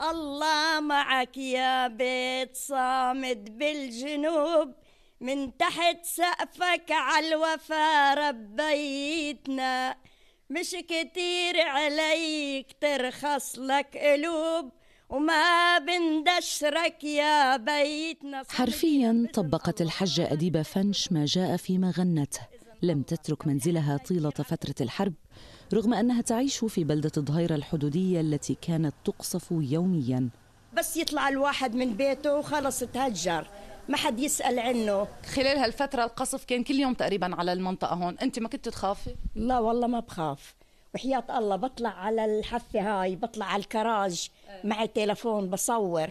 الله معك يا بيت صامد بالجنوب من تحت سقفك عالوفا ربيتنا مش كتير عليك ترخص لك قلوب وما بندشرك يا بيتنا حرفيا طبقت الحجة أديبة فنش ما جاء فيما غنته لم تترك منزلها طيلة فترة الحرب رغم أنها تعيش في بلدة الظهيرة الحدودية التي كانت تقصف يوميا بس يطلع الواحد من بيته وخلص تهجر ما حد يسأل عنه خلال هالفترة القصف كان كل يوم تقريبا على المنطقة هون أنت ما كنت تخافي؟ لا والله ما بخاف وحياة الله بطلع على الحفة هاي بطلع على الكراج إيه. معي تلفون بصور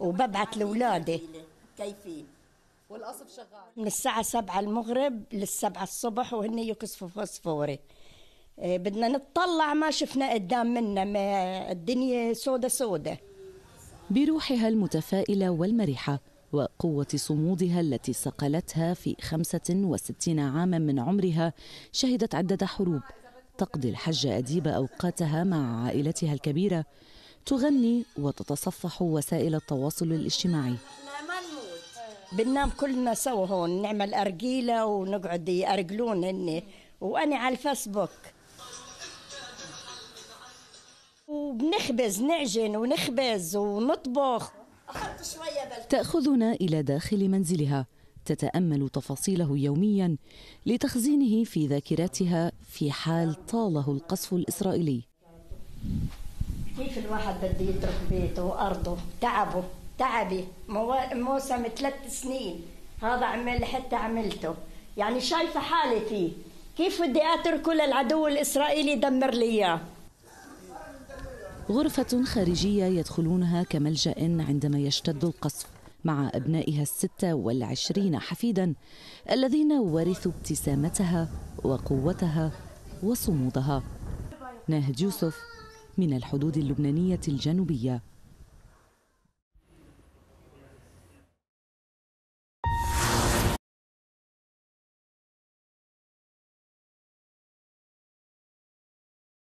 وببعث لأولادي كيفين والقصف شغال من الساعة سبعة المغرب للسبعة الصبح وهن يقصفوا فوسفوري إيه، بدنا نتطلع ما شفنا قدام منا ما الدنيا سودة سودة بروحها المتفائلة والمرحة وقوة صمودها التي صقلتها في 65 عاما من عمرها شهدت عدة حروب تقضي الحجة أديب أوقاتها مع عائلتها الكبيرة تغني وتتصفح وسائل التواصل الاجتماعي بننام كلنا سوا هون نعمل أرجيلة ونقعد يأرجلون هني وأنا على الفيسبوك وبنخبز نعجن ونخبز ونطبخ تأخذنا إلى داخل منزلها تتأمل تفاصيله يوميا لتخزينه في ذاكرتها في حال طاله القصف الإسرائيلي كيف الواحد بده يترك بيته وأرضه تعبه تعبي موسم ثلاث سنين هذا عمل حتى عملته يعني شايفة حالي فيه كيف بدي أتركه للعدو الإسرائيلي يدمر لي إياه غرفة خارجية يدخلونها كملجأ عندما يشتد القصف مع أبنائها الستة والعشرين حفيدا الذين ورثوا ابتسامتها وقوتها وصمودها ناهد يوسف من الحدود اللبنانية الجنوبية